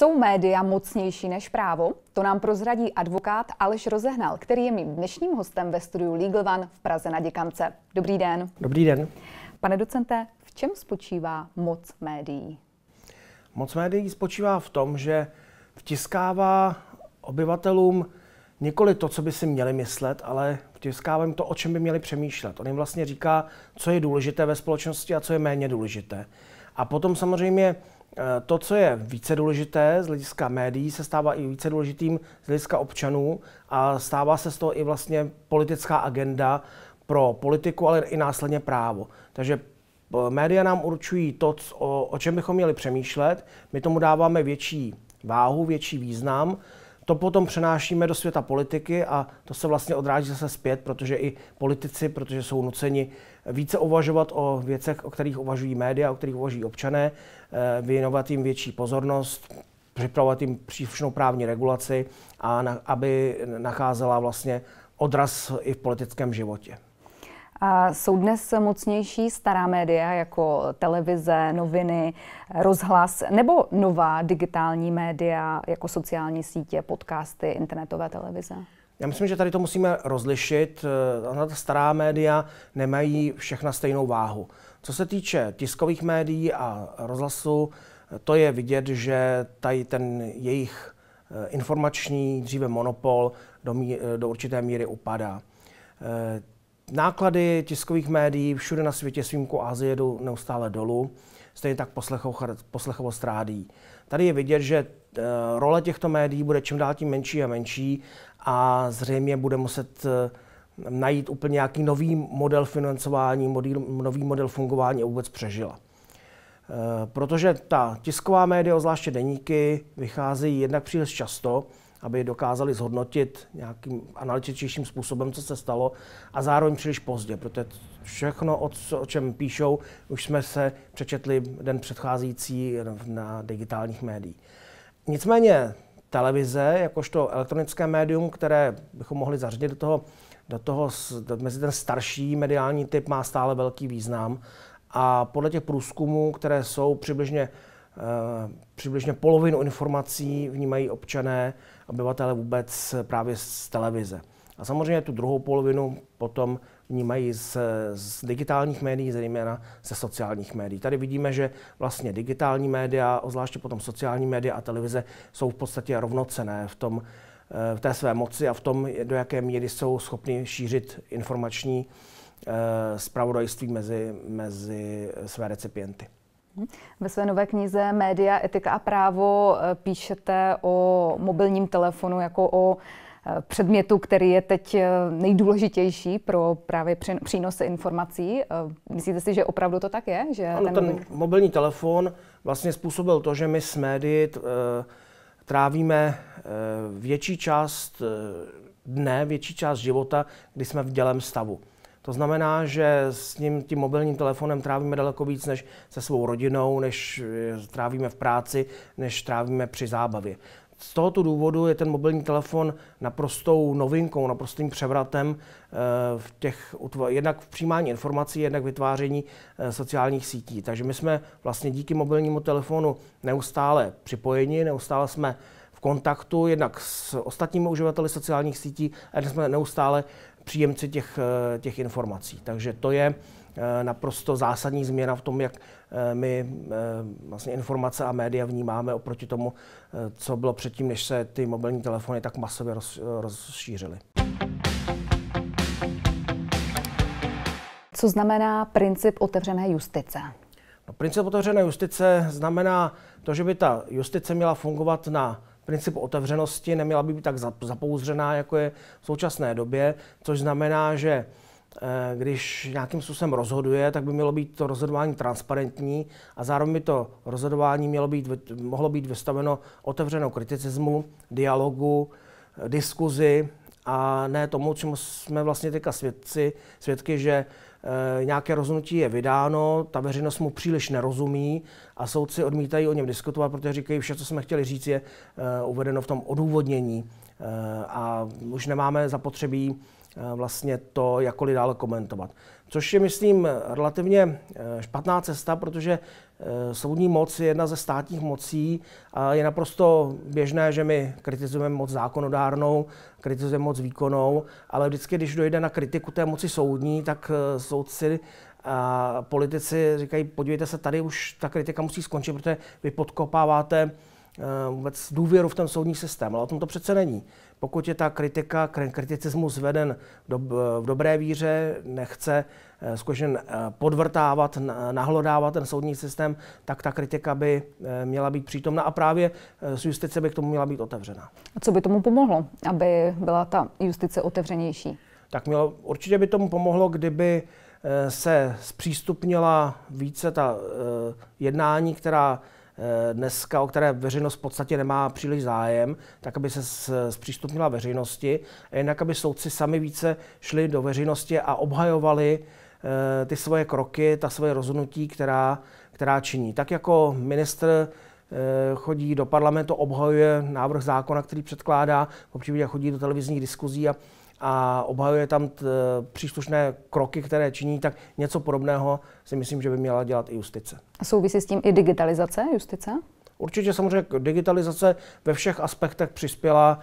Jsou média mocnější než právo? To nám prozradí advokát Aleš Rozehnal, který je mým dnešním hostem ve studiu Legal One v Praze na Děkance. Dobrý den. Dobrý den. Pane docente, v čem spočívá moc médií? Moc médií spočívá v tom, že vtiskává obyvatelům nikoli to, co by si měli myslet, ale vtiskává jim to, o čem by měli přemýšlet. On jim vlastně říká, co je důležité ve společnosti a co je méně důležité. A potom samozřejmě Eh, to, co je více důležité z hlediska médií, se stává i více důležitým z hlediska občanů a stává se z toho i vlastně politická agenda pro politiku, ale i následně právo. Takže eh, média nám určují to, o, o čem bychom měli přemýšlet, my tomu dáváme větší váhu, větší význam, to potom přenášíme do světa politiky a to se vlastně odráží zase zpět, protože i politici, protože jsou nuceni více uvažovat o věcech, o kterých uvažují média, o kterých uvažují občané, Eh, věnovat jim větší pozornost, připravovat jim příslušnou právní regulaci a na, aby nacházela vlastně odraz i v politickém životě. A jsou dnes mocnější stará média jako televize, noviny, rozhlas nebo nová digitální média jako sociální sítě, podcasty, internetové televize? Já myslím, že tady to musíme rozlišit. Eh, stará média nemají všechna stejnou váhu. Co se týče tiskových médií a rozhlasu, to je vidět, že tady ten jejich eh, informační, dříve monopol, do, mí, do určité míry upadá. Eh, náklady tiskových médií všude na světě svýmku Azie, jdou neustále dolů, stejně tak poslechovost rádí. Tady je vidět, že eh, role těchto médií bude čím dál tím menší a menší a zřejmě bude muset najít úplně nějaký nový model financování, model, nový model fungování a vůbec přežila. Eh, protože ta tisková média, zvláště deníky, vycházejí jednak příliš často, aby dokázali zhodnotit nějakým analytičtějším způsobem, co se stalo, a zároveň příliš pozdě, protože všechno, o, co, o čem píšou, už jsme se přečetli den předcházející na digitálních médiích. Nicméně televize, jakožto elektronické médium, které bychom mohli zařadit do toho do toho, mezi ten starší mediální typ má stále velký význam. A podle těch průzkumů, které jsou přibližně, eh, přibližně polovinu informací vnímají občané, obyvatele vůbec eh, právě z televize. A samozřejmě tu druhou polovinu potom vnímají z, z digitálních médií, zejména ze sociálních médií. Tady vidíme, že vlastně digitální média, zvláště potom sociální média a televize, jsou v podstatě rovnocené v tom, Eh, v té své moci a v tom, do jaké míry jsou schopni šířit informační eh, zpravodajství mezi, mezi své recipienty. Ve své nové knize Média, etika a právo eh, píšete o mobilním telefonu jako o předmětu, který je teď nejdůležitější pro právě přínos informací. Myslíte si, že opravdu to tak je? Že ano, ten, ten mobilní telefon vlastně způsobil to, že my s médií trávíme Eh, větší část eh, dne, větší část života, kdy jsme v dělém stavu. To znamená, že s ním, tím mobilním telefonem trávíme daleko víc než se svou rodinou, než eh, trávíme v práci, než trávíme při zábavě. Z tohoto důvodu je ten mobilní telefon naprostou novinkou, naprostým převratem v těch, jednak v přijímání informací, jednak vytváření sociálních sítí. Takže my jsme vlastně díky mobilnímu telefonu neustále připojeni, neustále jsme kontaktu jednak s ostatními uživateli sociálních sítí a jsme neustále příjemci těch, eh, těch informací. Takže to je eh, naprosto zásadní změna v tom, jak eh, my vlastně informace a média vnímáme oproti tomu, co bylo předtím, než se ty mobilní telefony tak masově roz, rozšířily. Co znamená princip otevřené justice? No, princip otevřené justice znamená to, že by ta justice měla fungovat na principu otevřenosti neměla by být tak zapouzřená, jako je v současné době, což znamená, že eh, když nějakým způsobem rozhoduje, tak by mělo být to rozhodování transparentní a zároveň by to rozhodování mělo být, mohlo být vystaveno otevřenou kriticismu, dialogu, eh, diskuzi a ne tomu, čemu jsme vlastně teďka svědci, svědky, že Eh, nějaké rozhodnutí je vydáno, ta veřejnost mu příliš nerozumí a soudci odmítají o něm diskutovat, protože říkají, vše, co jsme chtěli říct, je eh, uvedeno v tom odůvodnění Eh, a už nemáme zapotřebí eh, vlastně to jakkoliv dále komentovat. Což je, myslím, relativně eh, špatná cesta, protože soudní moc je jedna ze státních mocí a je naprosto běžné, že my kritizujeme moc zákonodárnou, kritizujeme moc výkonnou, ale vždycky, když dojde na kritiku té moci soudní, tak soudci a politici říkají, podívejte se, tady už ta kritika musí skončit, protože vy podkopáváte Eh, vůbec důvěru v ten soudní systém, ale o tom to přece není. Pokud je ta kritika, kriticismus zveden do, eh, v dobré víře, nechce eh, skutečně podvrtávat, nahlodávat ten soudní systém, tak ta kritika by měla být přítomna a právě s justice by k tomu měla být otevřená. A co by tomu pomohlo, aby byla ta justice otevřenější? Tak mělo, určitě by tomu pomohlo, kdyby se zpřístupnila více ta jednání, která Eh, dneska, o které veřejnost v podstatě nemá příliš zájem, tak aby se zpřístupnila veřejnosti a jinak, aby soudci sami více šli do veřejnosti a obhajovali eh, ty svoje kroky, ta svoje rozhodnutí, která, která činí. Tak jako ministr eh, chodí do parlamentu, obhajuje návrh zákona, který předkládá, popřípadě chodí do televizních diskuzí a a obhajuje tam t, e, příslušné kroky, které činí, tak něco podobného si myslím, že by měla dělat i justice. A souvisí s tím i digitalizace justice? Určitě samozřejmě digitalizace ve všech aspektech přispěla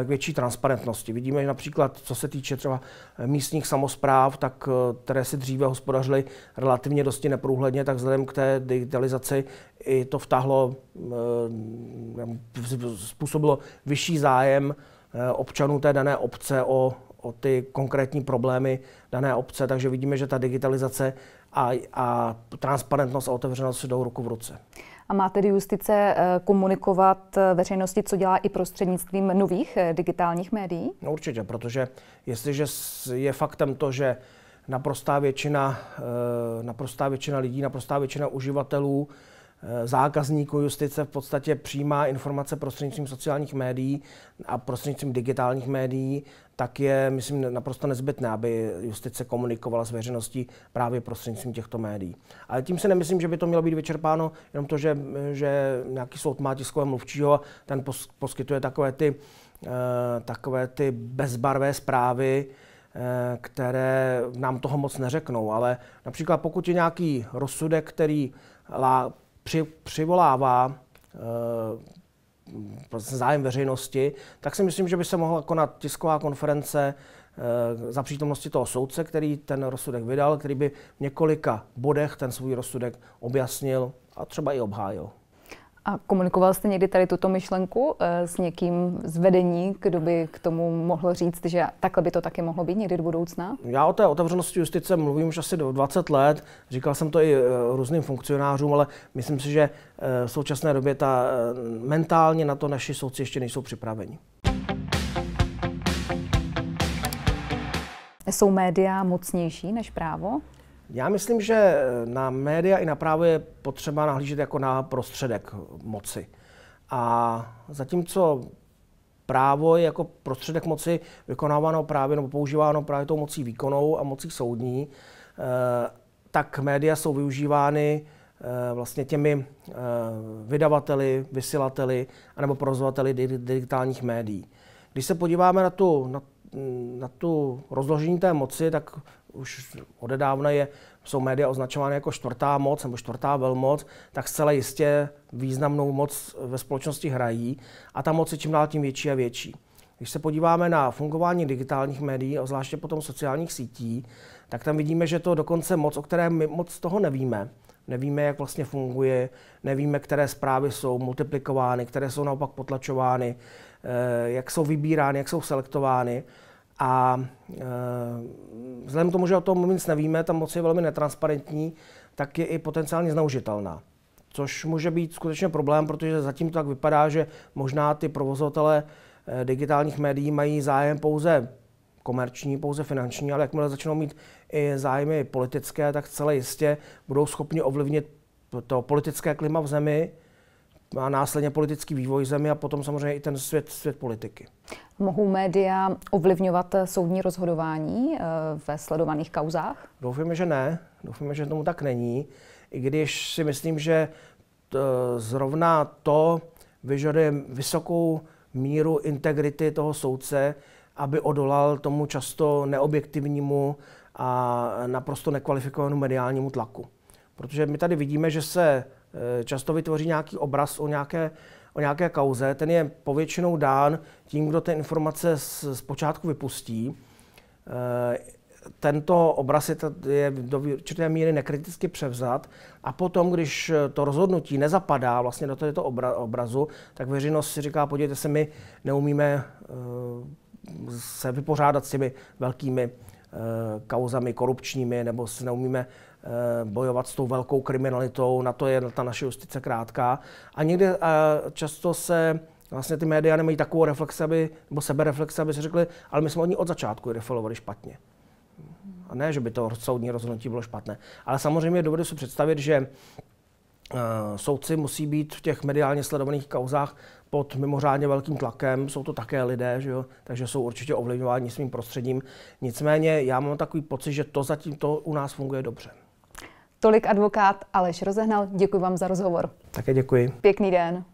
e, k větší transparentnosti. Vidíme že například, co se týče třeba místních samozpráv, tak e, které si dříve hospodařily relativně dosti neprůhledně, tak vzhledem k té digitalizaci i to vtahlo, způsobilo vyšší zájem Eh, občanů té dané obce o, o ty konkrétní problémy dané obce, takže vidíme, že ta digitalizace a, a transparentnost a otevřenost jdou ruku v ruce. A má tedy justice eh, komunikovat eh, veřejnosti, co dělá i prostřednictvím nových digitálních médií? No určitě, protože jestliže je faktem to, že naprostá většina, naprostá většina lidí, naprostá většina uživatelů Eh, zákazníků justice v podstatě přijímá informace prostřednictvím sociálních médií a prostřednictvím digitálních médií, tak je, myslím, naprosto nezbytné, aby justice komunikovala s veřejností právě prostřednictvím těchto médií. Ale tím si nemyslím, že by to mělo být vyčerpáno, jenom to, že, že nějaký soud má tiskového mluvčího, ten poskytuje takové ty, eh, takové ty bezbarvé zprávy, eh, které nám toho moc neřeknou. Ale například pokud je nějaký rozsudek, který při, přivolává eh, prostě zájem veřejnosti, tak si myslím, že by se mohla konat tisková konference eh, za přítomnosti toho soudce, který ten rozsudek vydal, který by v několika bodech ten svůj rozsudek objasnil a třeba i obhájil. A komunikoval jste někdy tady tuto myšlenku eh, s někým z vedení, kdo by k tomu mohl říct, že takhle by to taky mohlo být někdy do budoucna? Já o té otevřenosti justice mluvím už asi 20 let. Říkal jsem to i eh, různým funkcionářům, ale myslím si, že eh, v současné době ta, mentálně na to naši soudci ještě nejsou připraveni. Jsou média mocnější než právo? Já myslím, že na média i na právo je potřeba nahlížet jako na prostředek moci. A zatímco právo je jako prostředek moci vykonáváno právě nebo používáno právě tou mocí výkonou a mocí soudní, eh, tak média jsou využívány eh, vlastně těmi eh, vydavateli, vysílateli anebo provozovateli digitálních médií. Když se podíváme na tu, na, na tu rozložení té moci, tak už odedávna je, jsou média označovány jako čtvrtá moc nebo čtvrtá velmoc, tak zcela jistě významnou moc ve společnosti hrají a ta moc je čím dál tím větší a větší. Když se podíváme na fungování digitálních médií, a zvláště potom sociálních sítí, tak tam vidíme, že to dokonce moc, o které my moc toho nevíme. Nevíme, jak vlastně funguje, nevíme, které zprávy jsou multiplikovány, které jsou naopak potlačovány, eh, jak jsou vybírány, jak jsou selektovány. A e, vzhledem k tomu, že o tom nic nevíme, ta moc je velmi netransparentní, tak je i potenciálně zneužitelná. Což může být skutečně problém, protože zatím to tak vypadá, že možná ty provozovatele eh, digitálních médií mají zájem pouze komerční, pouze finanční, ale jakmile začnou mít i zájmy politické, tak celé jistě budou schopni ovlivnit to politické klima v zemi, a následně politický vývoj zemi a potom samozřejmě i ten svět, svět politiky. Mohou média ovlivňovat soudní rozhodování eh, ve sledovaných kauzách? Doufáme, že ne. Doufáme, že tomu tak není. I když si myslím, že to eh, zrovna to vyžaduje vysokou míru integrity toho soudce, aby odolal tomu často neobjektivnímu a naprosto nekvalifikovanému mediálnímu tlaku. Protože my tady vidíme, že se Eh, často vytvoří nějaký obraz o nějaké, o nějaké kauze. Ten je povětšinou dán tím, kdo ty informace z, zpočátku vypustí. Eh, tento obraz je, je do určité míry nekriticky převzat a potom, když to rozhodnutí nezapadá vlastně do tohoto obra, obrazu, tak veřejnost si říká, podívejte se, my neumíme eh, se vypořádat s těmi velkými Eh, kauzami korupčními nebo si neumíme eh, bojovat s tou velkou kriminalitou, na to je ta naše justice krátká. A někdy eh, často se vlastně ty média nemají takovou reflexi, aby, nebo sebereflexi, aby si řekli, ale my jsme od ní od začátku defilovali špatně. A ne, že by to soudní rozhodnutí bylo špatné. Ale samozřejmě dovedu si představit, že Eh, soudci musí být v těch mediálně sledovaných kauzách pod mimořádně velkým tlakem, jsou to také lidé, že jo? takže jsou určitě ovlivňováni svým prostředím. Nicméně já mám takový pocit, že to zatím to u nás funguje dobře. Tolik advokát Aleš Rozehnal, děkuji vám za rozhovor. Také děkuji. Pěkný den.